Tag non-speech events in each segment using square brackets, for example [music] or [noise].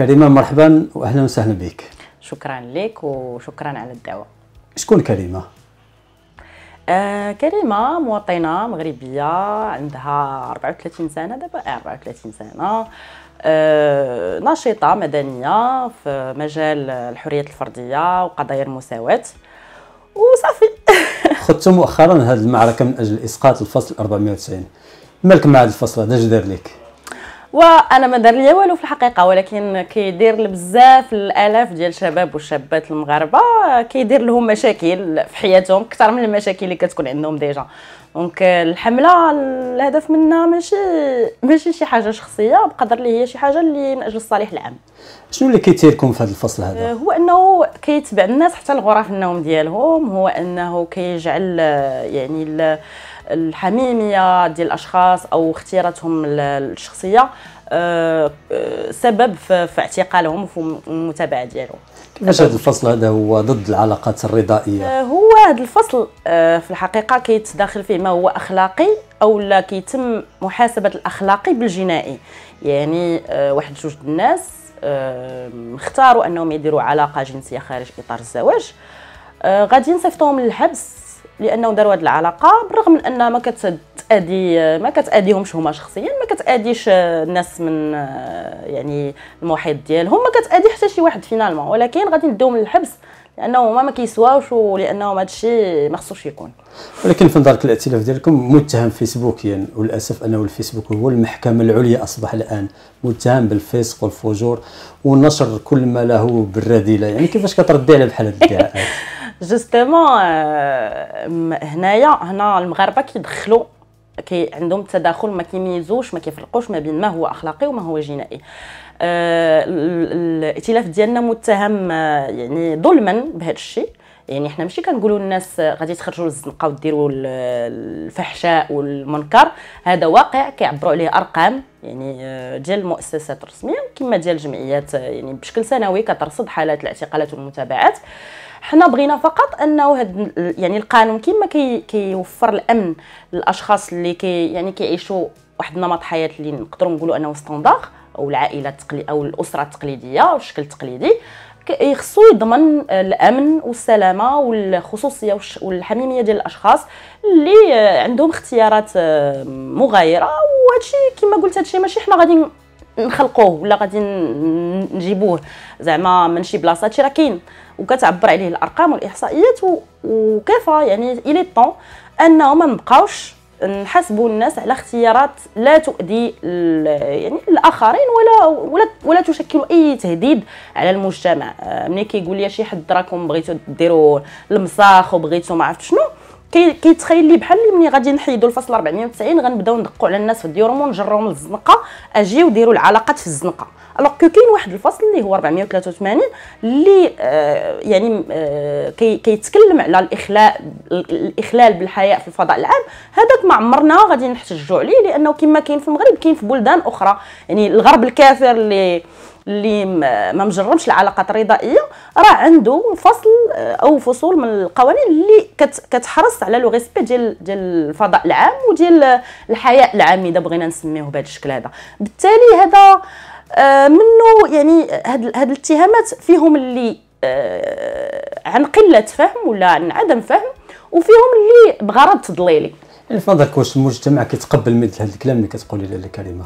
كريمه مرحبا واهلا وسهلا بك شكرا لك وشكرا على الدعوه شكون كريمه آه كريمه مواطنه مغربيه عندها 34 سنه دابا 34 آه، سنه آه ناشطه مدنيه في مجال الحريات الفرديه وقضايا المساواه وصافي [laughs] خدت مؤخرا هذه المعركه من اجل اسقاط الفصل 490 مالك مع هذا الفصل هذا دار لك وانا ما دار ليا والو في الحقيقه ولكن كيدير لبزاف الالاف ديال الشباب والشابات المغاربه كيدير لهم مشاكل في حياتهم اكثر من المشاكل اللي كتكون عندهم ديجا دونك الحمله الهدف منها ماشي ماشي شي حاجه شخصيه بقدر اللي هي شي حاجه اللي من اجل الصالح العام شنو اللي كيتير لكم في هذا الفصل هذا آه، هو انه كيتبع الناس حتى لغرف النوم ديالهم هو انه كيجعل آه، يعني الحميميه ديال الاشخاص او اختياراتهم الشخصيه آه، آه، سبب في اعتقالهم وفي المتابعه ديالهم كيفاش هذا الفصل هذا هو ضد العلاقات الرضائيه آه، هو هذا الفصل في الحقيقه كيتداخل فيه ما هو اخلاقي او لا كيتم محاسبه الاخلاقي بالجنائي يعني واحد جوج الناس اختاروا انهم يديروا علاقه جنسيه خارج اطار الزواج غادي نصيفطوهم للحبس لانه داروا هذه العلاقه بالرغم من انها ما كتادي ما كتاديهمش هما شخصيا ما كتاديش الناس من يعني المحيط ديالهم ما كتادي حتى شي واحد فينالمون ولكن غادي نديهم للحبس لانه هما ما كيسواوش ولانهم هذا الشيء ما خصوش يكون ولكن في نظرك الائتلاف ديالكم متهم فيسبوكيا يعني وللاسف انه الفيسبوك هو المحكمه العليا اصبح الان متهم بالفسق والفجور ونشر كل ما له بالرذيله يعني كيفاش كتردي على بحال هاد الادعاءات [laughs] جوستومون euh, هنايا هنا المغاربه كيدخلوا كي عندهم تداخل ما كيميزوش ما كيفرقوش ما بين ما هو اخلاقي وما هو جنائي آه، الائتلاف ديالنا متهم آه، يعني ظلما بهذا الشيء يعني حنا ماشي كنقولوا للناس آه، غادي تخرجوا للزنقه وديروا الفحشاء والمنكر هذا واقع كيعبروا عليه ارقام يعني ديال المؤسسات الرسميه وكما ديال الجمعيات يعني بشكل سنوي كترصد حالات الاعتقالات والمتابعات آه حنا بغينا فقط انه هاد يعني القانون كما كي كيوفر الامن للاشخاص اللي كي يعني كيعيشوا واحد نمط حياه اللي نقدروا نقولوا انه ستاندار او العائله التقلي او الاسره التقليديه او الشكل التقليدي خصو يضمن الامن والسلامه والخصوصيه والحميميه ديال الاشخاص اللي عندهم اختيارات آه، مغايره وهادشي كما قلت هادشي ماشي حنا غادي نخلقوه ولا غادي نجيبوه زعما من شي بلاصه هادشي راه كاين وكتعبر عليه الارقام والاحصائيات وكيفا يعني الى طون انه ما نبقاوش نحاسبوا الناس على اختيارات لا تؤذي يعني الاخرين ولا ولا ولا تشكل اي تهديد على المجتمع آه، ملي كيقول لي شي حد راكم بغيتو ديروا المساخ وبغيتو ما عرفت شنو كيتخيل لي بحال اللي ملي غادي نحيدوا الفصل 490 غنبداو ندقوا على الناس في ديورهم ونجروهم للزنقه اجيو ديروا العلاقات في الزنقه الوغ كو كاين واحد الفصل اللي هو 483 اللي آه يعني آه كي كيتكلم على الاخلاء الاخلال بالحياء في الفضاء العام هذاك ما عمرنا غادي نحتجوا عليه لانه كما كاين في المغرب كاين في بلدان اخرى يعني الغرب الكافر اللي اللي ما مجربش العلاقات الرضائيه راه عنده فصل آه، او فصول من القوانين اللي كتحرص على لو ريسبي ديال ديال الفضاء العام وديال الحياه العام اذا بغينا نسميوه بهذا الشكل هذا بالتالي هذا آه، منه يعني هاد, هاد الاتهامات فيهم اللي آه، عن قله فهم ولا عن عدم فهم وفيهم اللي بغرض تضليلي في كوش واش المجتمع كيتقبل مثل هذا الكلام اللي كتقولي له الكلمه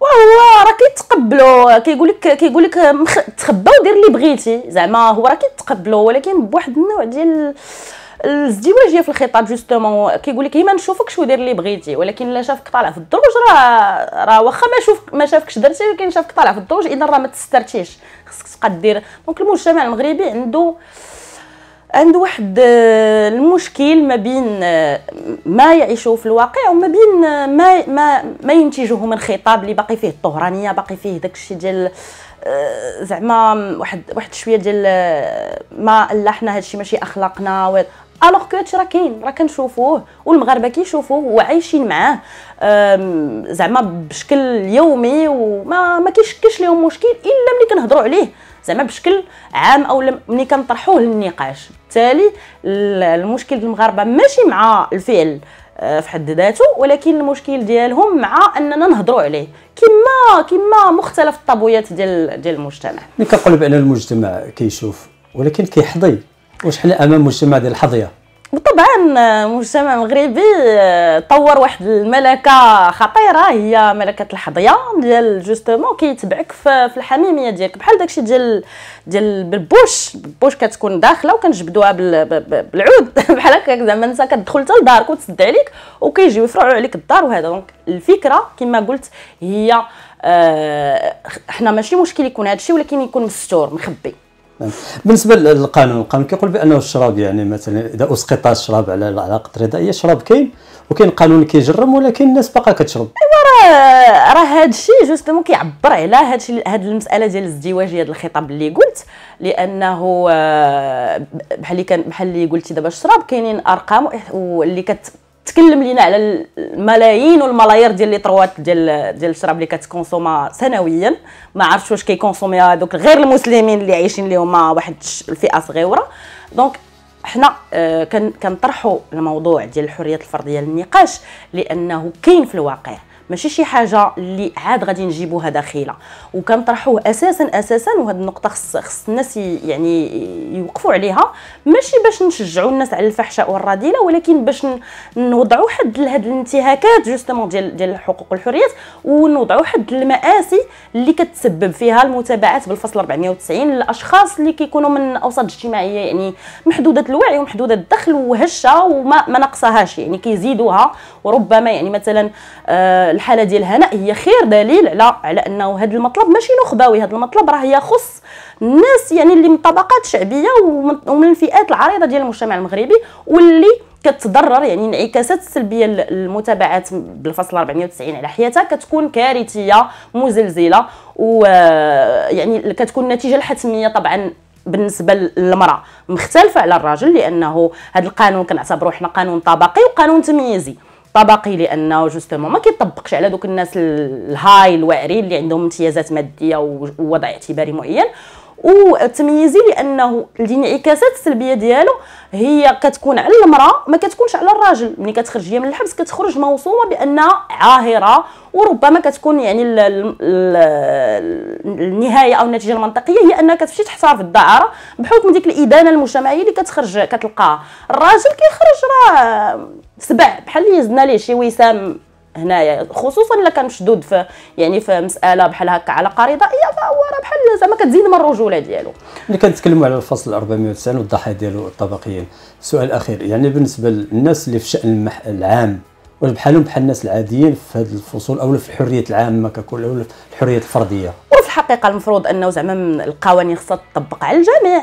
وهو راه كيتقبلو كيقول لك كيقول لك مخ... تخبى ودير اللي بغيتي زعما هو راه كيتقبلو ولكن بواحد النوع ديال الازدواجيه في الخطاب جوستومون كيقول لك إيه، ما نشوفكش ودير اللي بغيتي ولكن الا شافك طالع في الدروج راه راه واخا ما شوف ما شافكش درتي ولكن شافك طالع في الدروج اذا راه ما تسترتيش خصك تبقى دير دونك المجتمع المغربي عنده عند واحد آه، المشكل ما بين آه، ما يعيشوه في الواقع وما بين آه، ما ما, ما ينتجوه من خطاب اللي باقي فيه الطهرانيه باقي فيه داك الشيء ديال زعما واحد واحد شويه ديال ما لا حنا هادشي ماشي اخلاقنا الوغ كو هادشي راه كاين راه كنشوفوه والمغاربه كيشوفوه وعايشين معاه زعما بشكل يومي وما ما كيشكش لهم مشكل الا ملي كنهضروا عليه زعما بشكل عام او ملي كنطرحوه للنقاش بالتالي المشكل المغاربه ماشي مع الفعل آه، في حد ذاته ولكن المشكل ديالهم مع اننا نهضروا عليه كما كما مختلف الطابويات ديال ديال المجتمع ملي كنقولوا بان المجتمع كيشوف ولكن كيحظي واش حنا امام مجتمع ديال الحظيه وطبعا المجتمع المغربي آه، طور واحد الملكه خطيره هي ملكه الحظيه ديال جوستمون كيتبعك في الحميميه ديالك بحال داكشي ديال ديال بالبوش البوش كتكون داخله وكنجبدوها بالعود [laughs] بحال هكاك زعما انت كتدخل حتى لدارك وتسد عليك وكيجيو يفرعوا عليك الدار وهذا دونك الفكره كما قلت هي آه، حنا ماشي مشكل يكون الشيء ولكن يكون مستور مخبي بالنسبه للقانون القانون كيقول بانه الشراب يعني مثلا اذا اسقط الشراب على العلاقه الرضائيه الشراب كاين وكاين قانون كيجرم ولكن الناس باقا كتشرب ايوا راه راه هذا الشيء جوستمون كيعبر على هذا الشيء هذه المساله ديال الازدواجيه ديال الخطاب اللي قلت لانه آه، بحال اللي كان بحال اللي قلتي دابا الشراب كاينين ارقام واللي كت تكلم لينا على الملايين والملايير ديال طروات ديال ديال الشراب اللي كتكونسوما سنويا ما عرفتش واش كيكونسومي هذوك غير المسلمين اللي عايشين اللي هما واحد الفئه صغيره دونك حنا آه، كنطرحوا الموضوع ديال الحريه الفرديه للنقاش لانه كاين في الواقع ماشي شي حاجه اللي عاد غادي نجيبوها داخله وكنطرحوه اساسا اساسا وهاد النقطه خص خص الناس يعني يوقفوا عليها ماشي باش نشجعوا الناس على الفحشاء والرذيله ولكن باش نوضعوا حد لهاد الانتهاكات جوستمون ديال ديال الحقوق والحريات ونوضعوا حد للمآسي اللي كتسبب فيها المتابعات بالفصل 490 للاشخاص اللي كيكونوا من اوساط اجتماعيه يعني محدوده الوعي ومحدوده الدخل وهشه وما ما نقصهاش يعني كيزيدوها وربما يعني مثلا آه الحاله ديال هناء هي خير دليل على على انه هذا المطلب ماشي نخبوي هذا المطلب راه يخص الناس يعني اللي من طبقات شعبيه ومن الفئات العريضه ديال المجتمع المغربي واللي كتضرر يعني الانعكاسات السلبيه المتابعات بالفصل 490 على حياتها كتكون كارثيه مزلزله ويعني كتكون النتيجه الحتميه طبعا بالنسبه للمراه مختلفه على الرجل لانه هذا القانون كنعتبروه حنا قانون طبقي وقانون تمييزي طبقي لانه جوستومون ما كيطبقش على دوك الناس الهاي الواعرين اللي عندهم امتيازات ماديه ووضع اعتباري معين وتمييزي لانه الانعكاسات السلبيه ديالو هي كتكون على المراه ما كتكونش على الراجل ملي كتخرج هي من الحبس كتخرج موصومه بانها عاهره وربما كتكون يعني الـ الـ الـ النهايه او النتيجه المنطقيه هي انها كتمشي تحتار في الدعاره بحكم ديك الادانه المجتمعيه اللي كتخرج كتلقاها الراجل كيخرج راه سبع بحال اللي زدنا ليه شي وسام هنايا خصوصا الا كان مشدود في يعني في مساله بحال هكا علاقه رضائيه فهو راه بحال زعما كتزيد من الرجوله ديالو ملي كنتكلموا على الفصل 490 والضحايا ديالو الطبقيين سؤال اخير يعني بالنسبه للناس اللي في شان المح... العام واش بحالهم بحال الناس العاديين في هذه الفصول او في الحريه العامه ككل او الحريه الفرديه وفي الحقيقه المفروض انه زعما القوانين خصها تطبق على الجميع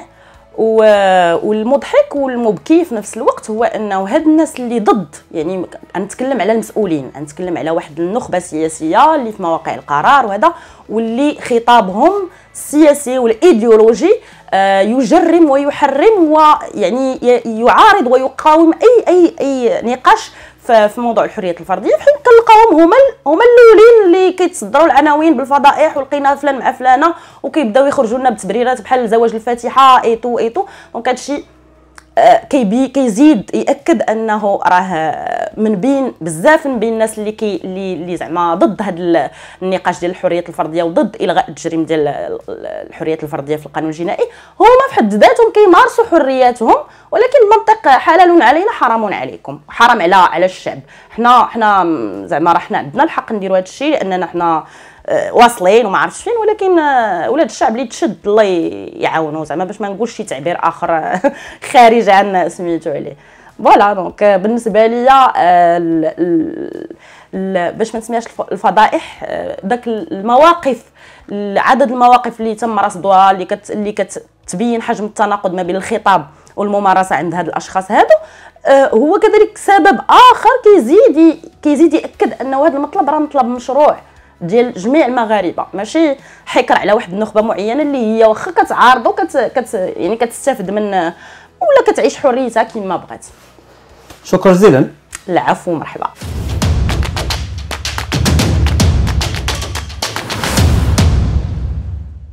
والمضحك والمبكي في نفس الوقت هو انه هاد الناس اللي ضد يعني نتكلم على المسؤولين نتكلم على واحد النخبه سياسيه اللي في مواقع القرار وهذا واللي خطابهم السياسي والايديولوجي آه، يجرم ويحرم ويعني يعارض ويقاوم اي اي اي نقاش في موضوع الحريه الفرديه حيت كنلقاهم هما هما الاولين اللي كيتصدروا العناوين بالفضائح ولقينا فلان مع فلانه وكيبداو يخرجوا لنا بتبريرات بحال زواج الفاتحه ايتو ايتو دونك هادشي آه، كيبي كيزيد ياكد انه راه من بين بزاف من بين الناس اللي كي اللي زعما ضد هذا النقاش ديال الحريات الفرديه وضد الغاء التجريم ديال الحريات الفرديه في القانون الجنائي هما في حد ذاتهم كيمارسوا حرياتهم ولكن المنطق حلال علينا حرام عليكم حرام على على الشعب حنا حنا زعما راه حنا عندنا الحق نديروا هذا الشيء لاننا حنا واصلين وما عرفتش فين ولكن آه، ولاد الشعب اللي تشد الله يعاونو زعما باش ما نقولش شي تعبير اخر آه، [laughs] خارج عن سميتو عليه فوالا آه، دونك بالنسبه ليا باش ما نسميهاش الفضائح داك المواقف عدد المواقف اللي تم رصدها اللي كت اللي كتبين حجم التناقض ما بين الخطاب والممارسه عند هاد الاشخاص هادو هو كذلك سبب اخر كيزيد كيزيد ياكد انه هذا المطلب راه مطلب مشروع ديال جميع المغاربه ماشي حكر على واحد النخبه معينه اللي هي واخا كتعارض وكت كت يعني كتستافد من ولا كتعيش حريتها كما بغات شكرا جزيلا العفو مرحبا